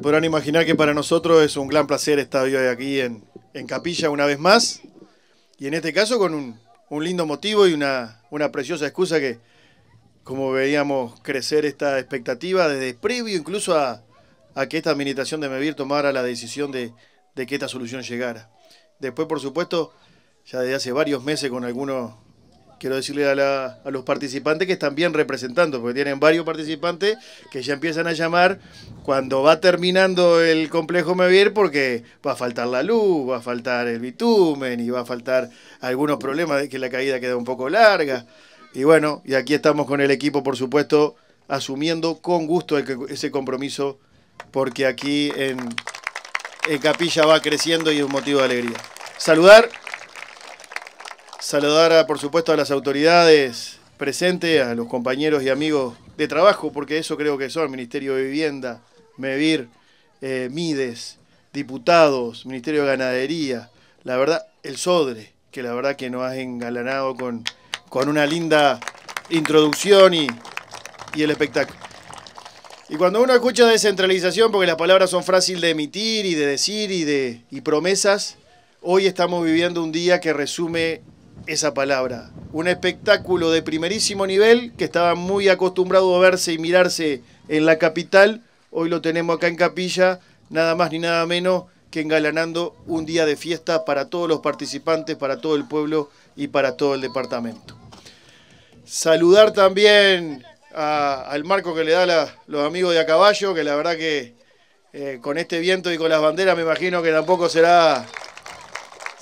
Podrán imaginar que para nosotros es un gran placer estar hoy aquí en, en Capilla una vez más. Y en este caso con un, lindo motivo y una, preciosa excusa que, como veíamos crecer esta expectativa desde previo incluso a, que esta administración de Mevir tomara la decisión de, de que esta solución llegara. Después, por supuesto, ya desde hace varios meses con algunos quiero decirle a, los participantes que están bien representando, porque tienen varios participantes que ya empiezan a llamar cuando va terminando el complejo Mevir, porque va a faltar la luz, va a faltar el bitumen y va a faltar algunos problemas de que la caída queda un poco larga. Y bueno, y aquí estamos con el equipo, por supuesto, asumiendo con gusto ese compromiso, porque aquí en, en Capilla va creciendo y es un motivo de alegría. Saludar Saludar, por supuesto, a las autoridades presentes, a los compañeros y amigos de trabajo, porque eso creo que son, Ministerio de Vivienda, MEVIR, eh, MIDES, diputados, Ministerio de Ganadería, la verdad, el SODRE, que la verdad que nos has engalanado con, con una linda introducción y, y el espectáculo. Y cuando uno escucha descentralización, porque las palabras son fáciles de emitir y de decir y de y promesas, hoy estamos viviendo un día que resume esa palabra. Un espectáculo de primerísimo nivel que estaba muy acostumbrado a verse y mirarse en la capital. Hoy lo tenemos acá en Capilla, nada más ni nada menos que engalanando un día de fiesta para todos los participantes, para todo el pueblo y para todo el departamento. Saludar también al marco que le da los amigos de a caballo, que la verdad que eh, con este viento y con las banderas me imagino que tampoco será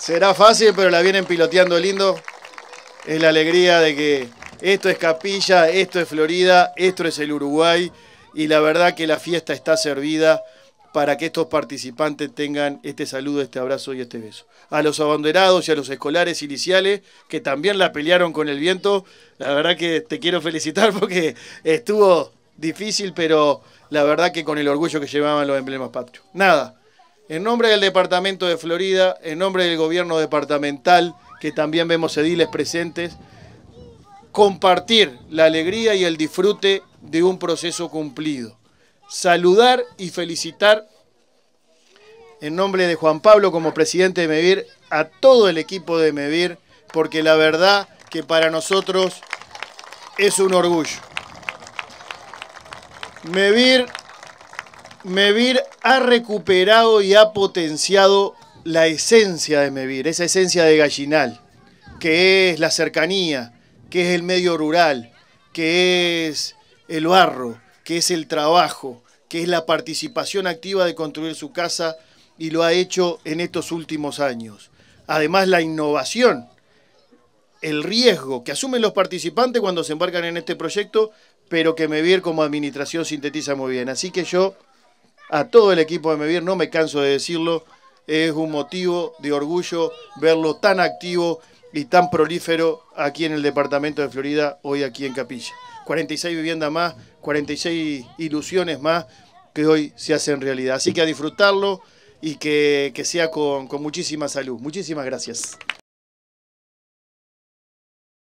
Será fácil, pero la vienen piloteando lindo. Es la alegría de que esto es Capilla, esto es Florida, esto es el Uruguay. Y la verdad que la fiesta está servida para que estos participantes tengan este saludo, este abrazo y este beso. A los abanderados y a los escolares iniciales que también la pelearon con el viento, la verdad que te quiero felicitar porque estuvo difícil, pero la verdad que con el orgullo que llevaban los emblemas patrios. Nada, en nombre del Departamento de Florida, en nombre del gobierno departamental, que también vemos ediles presentes, compartir la alegría y el disfrute de un proceso cumplido. Saludar y felicitar en nombre de Juan Pablo como presidente de MEVIR a todo el equipo de MEVIR, porque la verdad que para nosotros es un orgullo. MEVIR Mevir ha recuperado y ha potenciado la esencia de Mevir, esa esencia de gallinal, que es la cercanía, que es el medio rural, que es el barro, que es el trabajo, que es la participación activa de construir su casa y lo ha hecho en estos últimos años. Además, la innovación, el riesgo que asumen los participantes cuando se embarcan en este proyecto, pero que Mevir como administración sintetiza muy bien. Así que yo a todo el equipo de Mevier, no me canso de decirlo, es un motivo de orgullo verlo tan activo y tan prolífero aquí en el departamento de Florida, hoy aquí en Capilla. 46 viviendas más, 46 ilusiones más que hoy se hacen realidad. Así que a disfrutarlo y que, sea con muchísima salud. Muchísimas gracias.